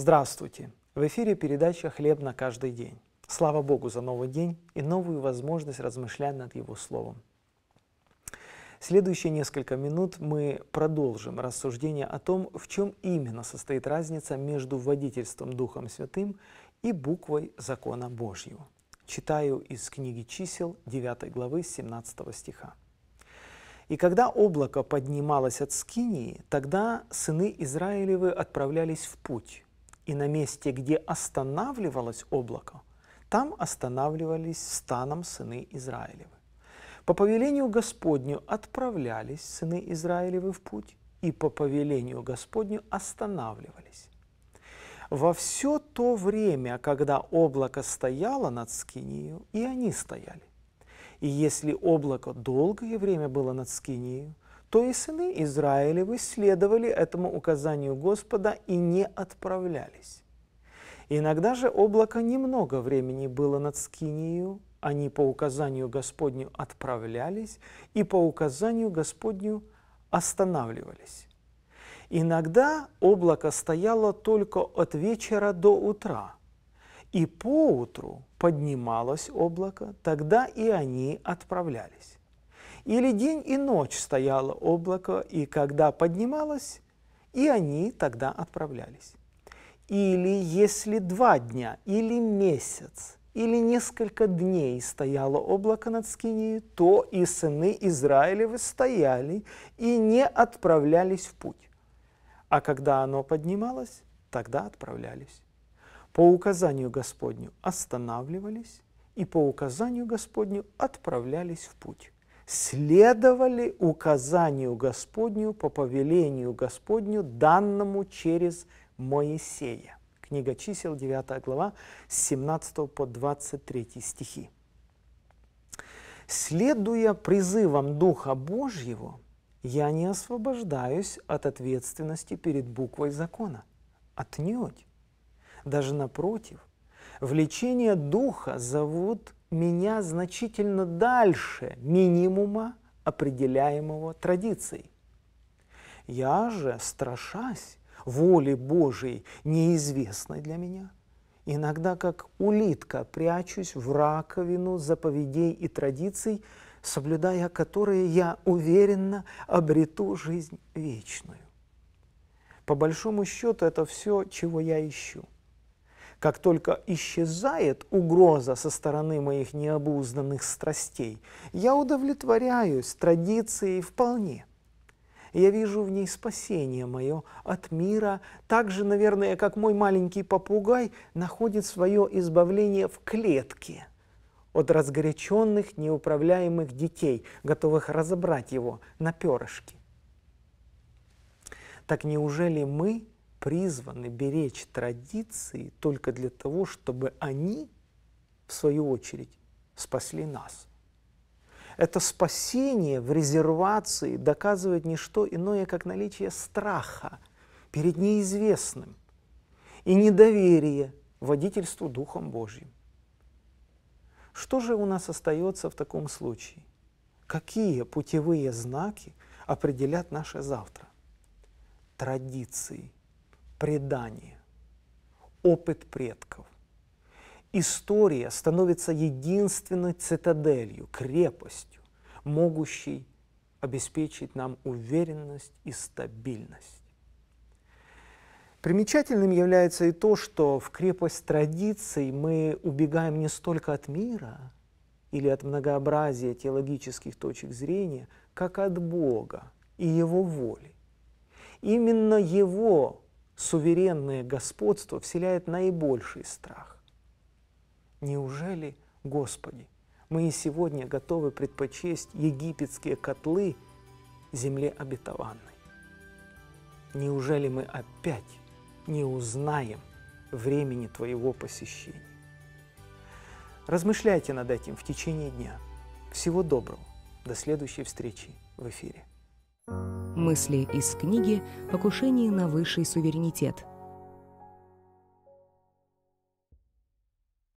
Здравствуйте! В эфире передача «Хлеб на каждый день». Слава Богу за новый день и новую возможность размышлять над Его Словом. Следующие несколько минут мы продолжим рассуждение о том, в чем именно состоит разница между водительством Духом Святым и буквой закона Божьего. Читаю из книги чисел 9 главы 17 стиха. И когда облако поднималось от Скинии, тогда сыны Израилевы отправлялись в путь, и на месте, где останавливалось облако, там останавливались станом сыны Израилевы. По повелению Господню отправлялись сыны Израилевы в путь, и по повелению Господню останавливались. Во все то время, когда облако стояло над Скинию, и они стояли. И если облако долгое время было над Скинию, то и сыны Израилевы следовали этому указанию Господа и не отправлялись. Иногда же облако немного времени было над Скинию, они по указанию Господню отправлялись и по указанию Господню останавливались. Иногда облако стояло только от вечера до утра, и по утру поднималось облако, тогда и они отправлялись. Или день и ночь стояло облако, и когда поднималось, и они тогда отправлялись. Или если два дня, или месяц, или несколько дней стояло облако над Скинией, то и сыны Израилевы стояли и не отправлялись в путь. А когда оно поднималось, тогда отправлялись. По указанию Господню останавливались и по указанию Господню отправлялись в путь следовали указанию Господню по повелению Господню, данному через Моисея. Книга чисел, 9 глава, с 17 по 23 стихи. Следуя призывам Духа Божьего, я не освобождаюсь от ответственности перед буквой закона. Отнюдь. Даже напротив, влечение Духа зовут меня значительно дальше минимума, определяемого традицией. Я же, страшась воли Божией, неизвестной для меня, иногда как улитка прячусь в раковину заповедей и традиций, соблюдая которые я уверенно обрету жизнь вечную. По большому счету это все, чего я ищу – как только исчезает угроза со стороны моих необузданных страстей, я удовлетворяюсь традицией вполне. Я вижу в ней спасение мое от мира, так же, наверное, как мой маленький попугай находит свое избавление в клетке от разгоряченных, неуправляемых детей, готовых разобрать его на перышки. Так неужели мы призваны беречь традиции только для того, чтобы они, в свою очередь, спасли нас. Это спасение в резервации доказывает не что иное, как наличие страха перед неизвестным и недоверие водительству Духом Божьим. Что же у нас остается в таком случае? Какие путевые знаки определят наше завтра? Традиции – предание, опыт предков. История становится единственной цитаделью, крепостью, могущей обеспечить нам уверенность и стабильность. Примечательным является и то, что в крепость традиций мы убегаем не столько от мира или от многообразия теологических точек зрения, как от Бога и Его воли. Именно Его суверенное господство вселяет наибольший страх. Неужели, Господи, мы и сегодня готовы предпочесть египетские котлы земле обетованной? Неужели мы опять не узнаем времени Твоего посещения? Размышляйте над этим в течение дня. Всего доброго. До следующей встречи в эфире. Мысли из книги «Покушение на высший суверенитет.